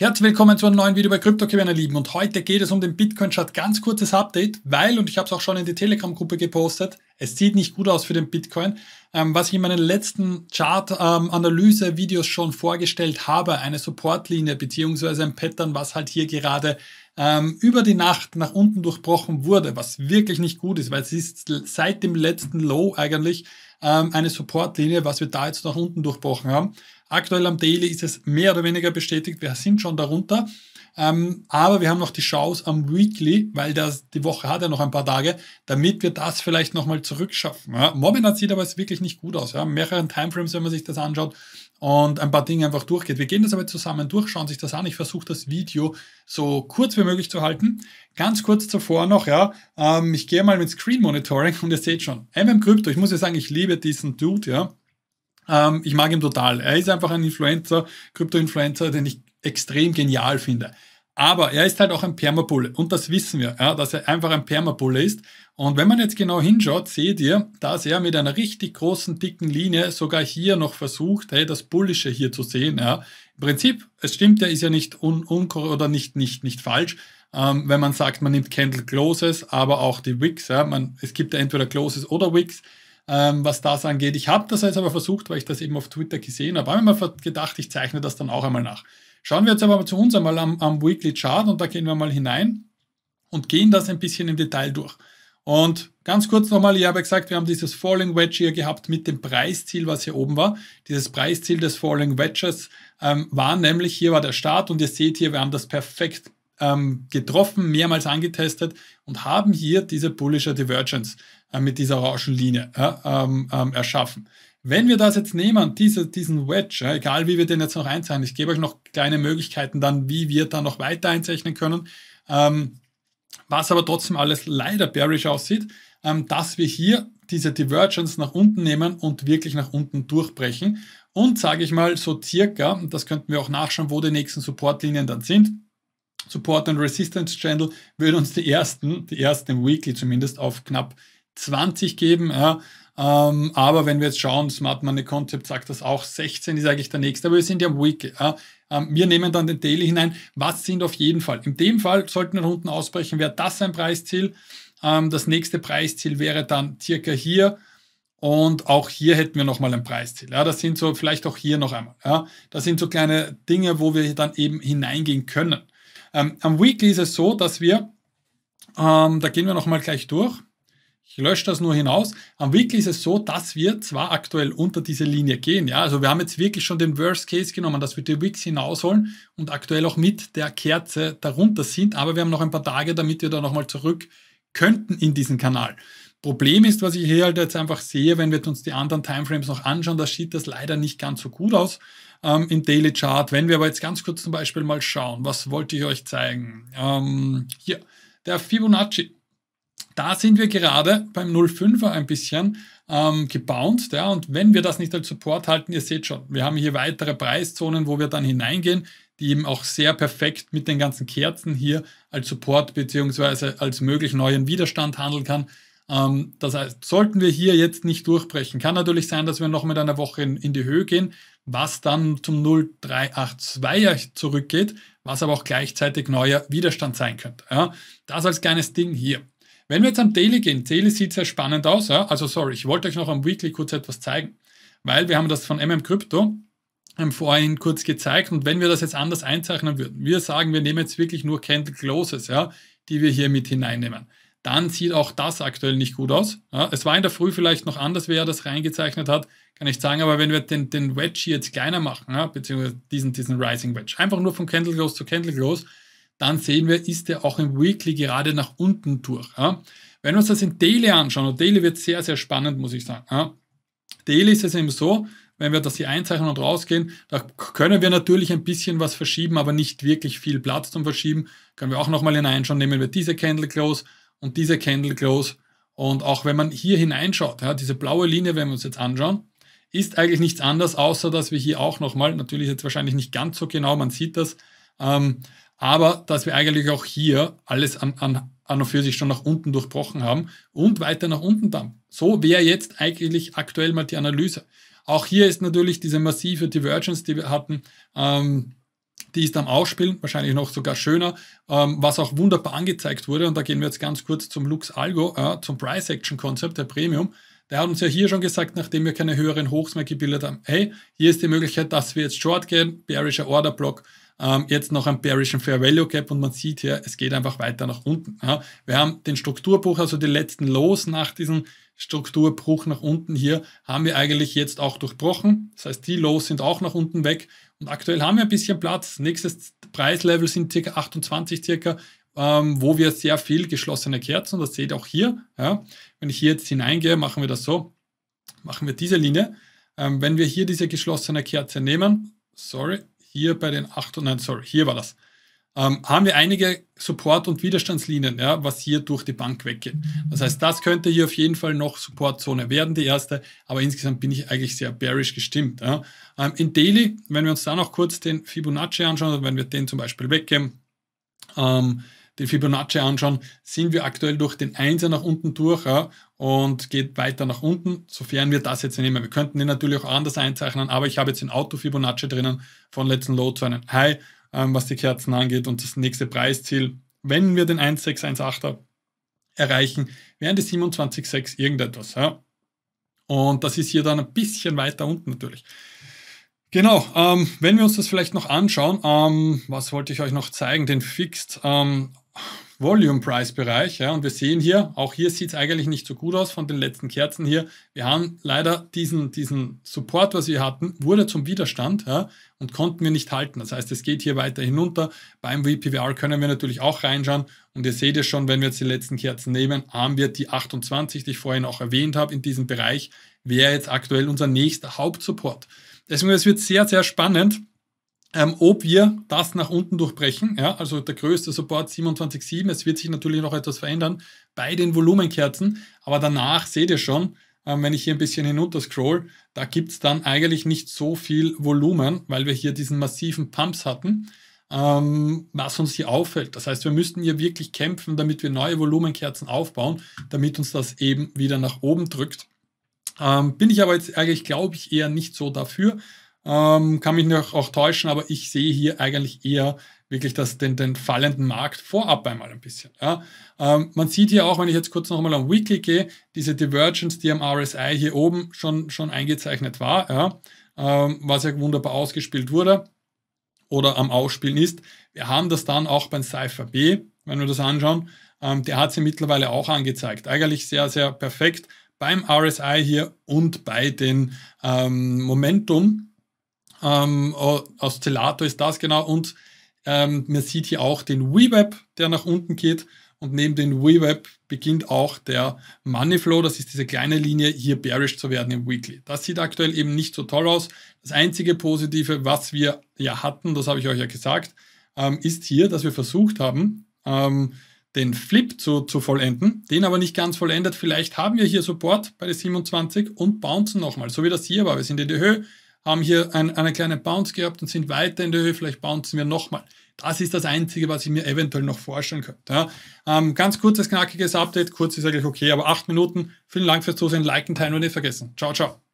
Herzlich willkommen zu einem neuen Video bei CryptoKey, meine Lieben. Und heute geht es um den Bitcoin-Chart. Ganz kurzes Update, weil, und ich habe es auch schon in die Telegram-Gruppe gepostet, es sieht nicht gut aus für den Bitcoin. Ähm, was ich in meinen letzten Chart-Analyse-Videos ähm, schon vorgestellt habe, eine Supportlinie beziehungsweise ein Pattern, was halt hier gerade ähm, über die Nacht nach unten durchbrochen wurde, was wirklich nicht gut ist, weil es ist seit dem letzten Low eigentlich ähm, eine Supportlinie, was wir da jetzt nach unten durchbrochen haben. Aktuell am Daily ist es mehr oder weniger bestätigt, wir sind schon darunter. Ähm, aber wir haben noch die Chance am Weekly, weil das, die Woche hat ja noch ein paar Tage, damit wir das vielleicht nochmal zurückschaffen. Ja, momentan sieht aber es wirklich nicht gut aus. Ja, mehreren Timeframes, wenn man sich das anschaut und ein paar Dinge einfach durchgeht. Wir gehen das aber zusammen durch, schauen sich das an. Ich versuche das Video so kurz wie möglich zu halten. Ganz kurz zuvor noch, ja, ähm, ich gehe mal mit Screen Monitoring und ihr seht schon, MM Crypto, ich muss ja sagen, ich liebe diesen Dude, ja. Ähm, ich mag ihn total. Er ist einfach ein Influencer, Krypto-Influencer, den ich extrem genial finde. Aber er ist halt auch ein Permabulle und das wissen wir, ja, dass er einfach ein Permabulle ist. Und wenn man jetzt genau hinschaut, seht ihr, dass er mit einer richtig großen, dicken Linie sogar hier noch versucht, hey, das Bullische hier zu sehen. Ja. Im Prinzip, es stimmt, er ist ja nicht un, un oder nicht, nicht, nicht falsch, ähm, wenn man sagt, man nimmt Candle Closes, aber auch die Wicks. Ja, es gibt ja entweder Closes oder Wicks ähm, was das angeht. Ich habe das jetzt aber versucht, weil ich das eben auf Twitter gesehen habe. Habe mir gedacht, ich zeichne das dann auch einmal nach. Schauen wir jetzt aber zu uns einmal am, am Weekly Chart und da gehen wir mal hinein und gehen das ein bisschen im Detail durch. Und ganz kurz nochmal, ich habe gesagt, wir haben dieses Falling Wedge hier gehabt mit dem Preisziel, was hier oben war. Dieses Preisziel des Falling Wedges ähm, war nämlich, hier war der Start und ihr seht hier, wir haben das perfekt ähm, getroffen, mehrmals angetestet und haben hier diese bullische Divergence äh, mit dieser Orangenlinie ja, ähm, ähm, erschaffen. Wenn wir das jetzt nehmen, diese, diesen Wedge, ja, egal wie wir den jetzt noch einzeichnen, ich gebe euch noch kleine Möglichkeiten dann, wie wir da noch weiter einzeichnen können, ähm, was aber trotzdem alles leider bearish aussieht, ähm, dass wir hier diese Divergence nach unten nehmen und wirklich nach unten durchbrechen und sage ich mal so circa, das könnten wir auch nachschauen, wo die nächsten Supportlinien dann sind. Support and Resistance Channel würden uns die ersten, die ersten im Weekly zumindest auf knapp 20 geben. Ja. Ähm, aber wenn wir jetzt schauen, Smart Money Concept sagt das auch, 16 ist eigentlich der nächste, aber wir sind ja am Week. Ja. Ähm, wir nehmen dann den Daily hinein. Was sind auf jeden Fall? In dem Fall sollten wir unten ausbrechen, wäre das ein Preisziel. Ähm, das nächste Preisziel wäre dann circa hier. Und auch hier hätten wir nochmal ein Preisziel. Ja, das sind so, vielleicht auch hier noch einmal. Ja, das sind so kleine Dinge, wo wir dann eben hineingehen können. Ähm, am Weekly ist es so, dass wir, ähm, da gehen wir nochmal gleich durch. Ich lösche das nur hinaus. Am wirklich ist es so, dass wir zwar aktuell unter diese Linie gehen. Ja, also wir haben jetzt wirklich schon den Worst Case genommen, dass wir die Wicks hinausholen und aktuell auch mit der Kerze darunter sind. Aber wir haben noch ein paar Tage, damit wir da nochmal zurück könnten in diesen Kanal. Problem ist, was ich hier halt jetzt einfach sehe, wenn wir uns die anderen Timeframes noch anschauen, da sieht das leider nicht ganz so gut aus ähm, im Daily Chart. Wenn wir aber jetzt ganz kurz zum Beispiel mal schauen, was wollte ich euch zeigen? Ähm, hier, der Fibonacci da sind wir gerade beim 05er ein bisschen ähm, gebounced. Ja? Und wenn wir das nicht als Support halten, ihr seht schon, wir haben hier weitere Preiszonen, wo wir dann hineingehen, die eben auch sehr perfekt mit den ganzen Kerzen hier als Support bzw. als möglich neuen Widerstand handeln kann. Ähm, das heißt, sollten wir hier jetzt nicht durchbrechen, kann natürlich sein, dass wir noch mit einer Woche in, in die Höhe gehen, was dann zum 0382er zurückgeht, was aber auch gleichzeitig neuer Widerstand sein könnte. Ja? Das als kleines Ding hier. Wenn wir jetzt am Daily gehen, Daily sieht sehr spannend aus. Ja? Also sorry, ich wollte euch noch am Weekly kurz etwas zeigen, weil wir haben das von MM Crypto ähm, vorhin kurz gezeigt und wenn wir das jetzt anders einzeichnen würden, wir sagen, wir nehmen jetzt wirklich nur Candle Closes, ja, die wir hier mit hineinnehmen, dann sieht auch das aktuell nicht gut aus. Ja? Es war in der Früh vielleicht noch anders, wer das reingezeichnet hat, kann ich sagen, aber wenn wir den, den Wedge jetzt kleiner machen, ja, beziehungsweise diesen, diesen Rising Wedge, einfach nur von Candle Close zu Candle Close, dann sehen wir, ist der auch im Weekly gerade nach unten durch. Ja? Wenn wir uns das in Daily anschauen, und Daily wird sehr, sehr spannend, muss ich sagen. Ja? Daily ist es eben so, wenn wir das hier einzeichnen und rausgehen, da können wir natürlich ein bisschen was verschieben, aber nicht wirklich viel Platz zum Verschieben. Können wir auch nochmal hineinschauen, nehmen wir diese Candle Close und diese Candle Close. Und auch wenn man hier hineinschaut, ja, diese blaue Linie, wenn wir uns jetzt anschauen, ist eigentlich nichts anderes, außer dass wir hier auch nochmal, natürlich jetzt wahrscheinlich nicht ganz so genau, man sieht das, ähm, aber dass wir eigentlich auch hier alles an, an, an und für sich schon nach unten durchbrochen haben und weiter nach unten dann. So wäre jetzt eigentlich aktuell mal die Analyse. Auch hier ist natürlich diese massive Divergence, die wir hatten, ähm, die ist am Ausspielen, wahrscheinlich noch sogar schöner, ähm, was auch wunderbar angezeigt wurde. Und da gehen wir jetzt ganz kurz zum Lux Algo, äh, zum Price Action Konzept, der Premium. Der hat uns ja hier schon gesagt, nachdem wir keine höheren Hochs mehr gebildet haben, hey, hier ist die Möglichkeit, dass wir jetzt short gehen, bearischer Order Block, ähm, jetzt noch ein bearischen Fair Value Gap und man sieht hier, es geht einfach weiter nach unten. Ja. Wir haben den Strukturbruch, also die letzten Lows nach diesem Strukturbruch nach unten hier, haben wir eigentlich jetzt auch durchbrochen. Das heißt, die Lows sind auch nach unten weg und aktuell haben wir ein bisschen Platz. Nächstes Preislevel sind circa 28 circa, ähm, wo wir sehr viel geschlossene Kerzen, das seht ihr auch hier. Ja. Wenn ich hier jetzt hineingehe, machen wir das so, machen wir diese Linie. Ähm, wenn wir hier diese geschlossene Kerze nehmen, sorry, hier bei den 8, und 9, sorry, hier war das, ähm, haben wir einige Support- und Widerstandslinien, ja, was hier durch die Bank weggeht. Das heißt, das könnte hier auf jeden Fall noch Supportzone werden, die erste, aber insgesamt bin ich eigentlich sehr bearish gestimmt. Ja. Ähm, in Daily, wenn wir uns da noch kurz den Fibonacci anschauen, wenn wir den zum Beispiel weggeben, ähm, die Fibonacci anschauen, sind wir aktuell durch den 1er nach unten durch ja, und geht weiter nach unten, sofern wir das jetzt nehmen. Wir könnten den natürlich auch anders einzeichnen, aber ich habe jetzt den Auto-Fibonacci drinnen von letzten Low zu einem High, ähm, was die Kerzen angeht und das nächste Preisziel, wenn wir den 1618er erreichen, wären die 27,6 irgendetwas. Ja. Und das ist hier dann ein bisschen weiter unten natürlich. Genau, ähm, wenn wir uns das vielleicht noch anschauen, ähm, was wollte ich euch noch zeigen? Den Fixed ähm, Volume-Price-Bereich. Ja, und wir sehen hier, auch hier sieht es eigentlich nicht so gut aus von den letzten Kerzen hier. Wir haben leider diesen, diesen Support, was wir hatten, wurde zum Widerstand ja, und konnten wir nicht halten. Das heißt, es geht hier weiter hinunter. Beim VPVR können wir natürlich auch reinschauen. Und ihr seht es schon, wenn wir jetzt die letzten Kerzen nehmen, haben wir die 28, die ich vorhin auch erwähnt habe, in diesem Bereich wäre jetzt aktuell unser nächster Hauptsupport. Deswegen, es wird sehr, sehr spannend ähm, ob wir das nach unten durchbrechen. Ja, also der größte Support 27,7. Es wird sich natürlich noch etwas verändern bei den Volumenkerzen, aber danach seht ihr schon, ähm, wenn ich hier ein bisschen hinunter scroll, da gibt es dann eigentlich nicht so viel Volumen, weil wir hier diesen massiven Pumps hatten, ähm, was uns hier auffällt. Das heißt, wir müssten hier wirklich kämpfen, damit wir neue Volumenkerzen aufbauen, damit uns das eben wieder nach oben drückt. Ähm, bin ich aber jetzt eigentlich, glaube ich, eher nicht so dafür. Ähm, kann mich noch auch täuschen, aber ich sehe hier eigentlich eher wirklich das, den, den fallenden Markt vorab einmal ein bisschen. Ja. Ähm, man sieht hier auch, wenn ich jetzt kurz nochmal am Weekly gehe, diese Divergence, die am RSI hier oben schon, schon eingezeichnet war, ja, ähm, was ja wunderbar ausgespielt wurde oder am Ausspielen ist. Wir haben das dann auch beim Cypher B, wenn wir das anschauen. Ähm, der hat sie mittlerweile auch angezeigt. Eigentlich sehr, sehr perfekt beim RSI hier und bei den ähm, Momentum ähm, Oszillator ist das genau. Und ähm, man sieht hier auch den WeWeb, der nach unten geht. Und neben dem WeWeb beginnt auch der Moneyflow, das ist diese kleine Linie, hier bearish zu werden im Weekly. Das sieht aktuell eben nicht so toll aus. Das einzige Positive, was wir ja hatten, das habe ich euch ja gesagt, ähm, ist hier, dass wir versucht haben, ähm, den Flip zu, zu vollenden, den aber nicht ganz vollendet. Vielleicht haben wir hier Support bei der 27 und bouncen nochmal, so wie das hier war. Wir sind in der Höhe, haben hier ein, eine kleine Bounce gehabt und sind weiter in der Höhe, vielleicht bouncen wir nochmal. Das ist das Einzige, was ich mir eventuell noch vorstellen könnte. Ja. Ähm, ganz kurzes, knackiges Update, kurz ist eigentlich okay, aber acht Minuten. Vielen Dank fürs Zusehen, liken, teilen und nicht vergessen. Ciao, ciao.